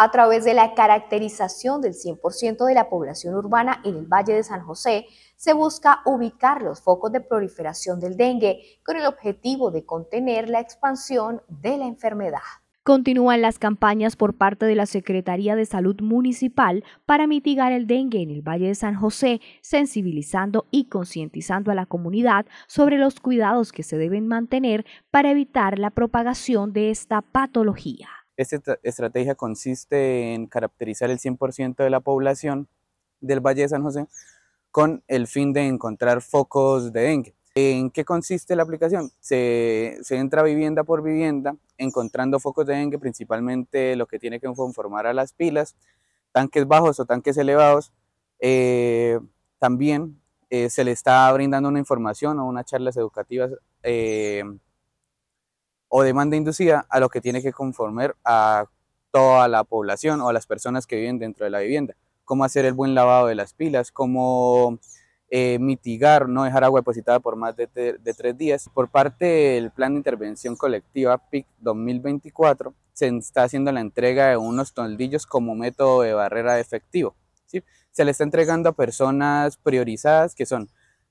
a través de la caracterización del 100% de la población urbana en el Valle de San José, se busca ubicar los focos de proliferación del dengue con el objetivo de contener la expansión de la enfermedad. Continúan las campañas por parte de la Secretaría de Salud Municipal para mitigar el dengue en el Valle de San José, sensibilizando y concientizando a la comunidad sobre los cuidados que se deben mantener para evitar la propagación de esta patología. Esta estrategia consiste en caracterizar el 100% de la población del Valle de San José con el fin de encontrar focos de dengue. ¿En qué consiste la aplicación? Se, entra vivienda por vivienda, encontrando focos de dengue, principalmente lo que tiene que conformar a las pilas, tanques bajos o tanques elevados. Eh, también eh, se le está brindando una información o unas charlas educativas eh, o demanda inducida a lo que tiene que conformar a toda la población o a las personas que viven dentro de la vivienda. Cómo hacer el buen lavado de las pilas, cómo eh, mitigar, no dejar agua depositada por más de, tres días. Por parte del Plan de Intervención Colectiva PIC 2024, se está haciendo la entrega de unos toldillos como método de barrera efectivo. ¿sí? Se le está entregando a personas priorizadas que son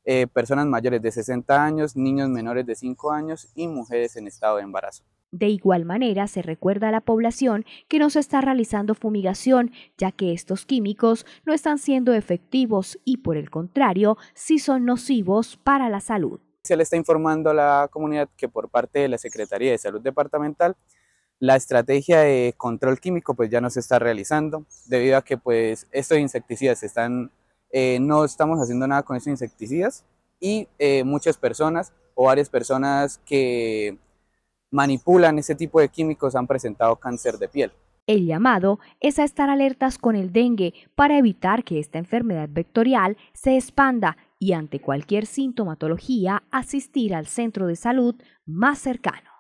eh, personas mayores de 60 años, niños menores de 5 años y mujeres en estado de embarazo. De igual manera, se recuerda a la población que no se está realizando fumigación, ya que estos químicos no están siendo efectivos y, por el contrario, sí son nocivos para la salud. Se le está informando a la comunidad que por parte de la Secretaría de Salud Departamental la estrategia de control químico pues ya no se está realizando debido a que pues estos insecticidas están eh, no estamos haciendo nada con estos insecticidas y eh, muchas personas o varias personas que manipulan este tipo de químicos han presentado cáncer de piel. El llamado es a estar alertas con el dengue para evitar que esta enfermedad vectorial se expanda y ante cualquier sintomatología asistir al centro de salud más cercano.